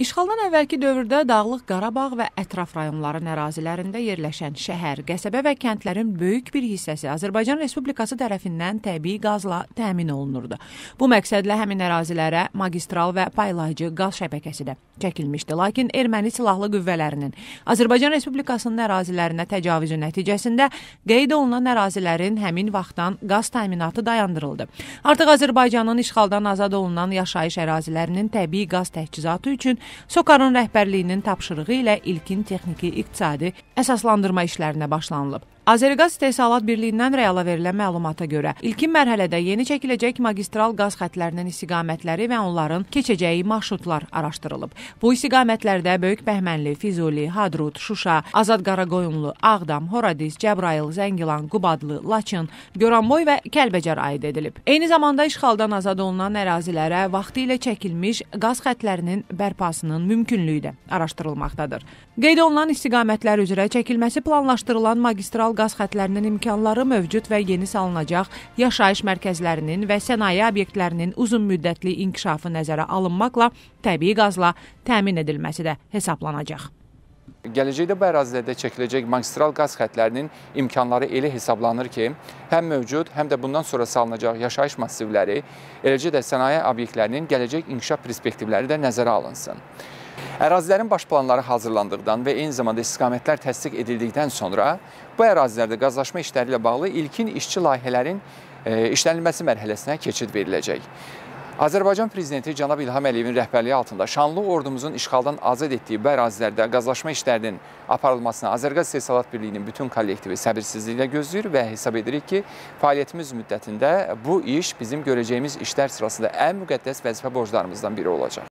İşğaldan əvvəlki dövrdə Dağlıq Qarabağ və ətraf rayonların ərazilərində yerləşən şəhər, qəsəbə və kəndlərin böyük bir hissəsi Azərbaycan Respublikası tərəfindən təbii qazla təmin olunurdu. Bu məqsədlə həmin ərazilərə magistral və paylayıcı qaz şəbəkəsi də çəkilmişdi. Lakin erməni silahlı qüvvələrinin Azərbaycan Respublikasının ərazilərinə təcavüzü nəticəsində qeyd olunan ərazilərin həmin vaxtdan qaz təminatı dayandırıldı. Artıq Azərbaycanın işğaldan azad olunan yaşayış ərazilərinin təbii qaz təchizatı üçün Sokarın rəhbərliyinin tapşırığı ilə ilkin texniki, iqtisadi əsaslandırma işlərinə başlanılıb. Azəriqaz Istehsalat Birliyindən reala verilən məlumata görə, ilkin mərhələdə yeni çəkiləcək magistral qaz xətlərinin istiqamətləri və onların keçəcəyi marşrutlar araşdırılıb. Bu istiqamətlərdə Böyük Bəhmənli, Füzuli, Hadrut, Şuşa, Azad Qaraqoyunlu, Ağdam, Horadiz, Cəbrayıl, Zəngilan, Qubadlı, Laçın, Goranboy və Kəlbəcər aid edilib. Eyni zamanda işğaldan azad olunan ərazilərə vaxtilə çəkilmiş qaz xətlərinin bərpasının mümkünlüyü də araşdırılmaqdadır. Qeyd olunan istiqamətlər üzrə çəkilməsi planlaşdırılan magistral qaz xətlərinin imkanları mövcud və yeni salınacaq yaşayış mərkəzlərinin və sənaye obyektlərinin uzunmüddətli inkişafı nəzərə alınmaqla təbii qazla təmin edilməsi də hesablanacaq. Gələcəkdə bu ərazilərdə çəkiləcək magistral qaz xətlərinin imkanları elə hesablanır ki, həm mövcud, həm də bundan sonra salınacaq yaşayış massivləri, eləcə də sənaye obyektlərinin gələcək inkişaf perspektivləri də nəzərə alınsın. Ərazilərin baş planları hazırlandıqdan və eyni zamanda istiqamətlər təsdiq edildikdən sonra bu ərazilərdə qazlaşma işləri ilə bağlı ilkin işçi layihələrin e, işlənilməsi mərhələsinə keçid veriləcək. Azərbaycan Prezidenti Cənab İlham Əliyevin rəhbərliyi altında şanlı ordumuzun işğaldan azad etdiyi bu ərazilərdə qazlaşma işlərinin aparılmasına Azərqaz Istehsalat Birliyinin bütün kollektivi səbirsizliklə gözləyir və hesab edirik ki, fəaliyyətimiz müddətində bu iş bizim görəcəyimiz işlər sırasında ən müqəddəs vəzifə borclarımızdan biri olacaq.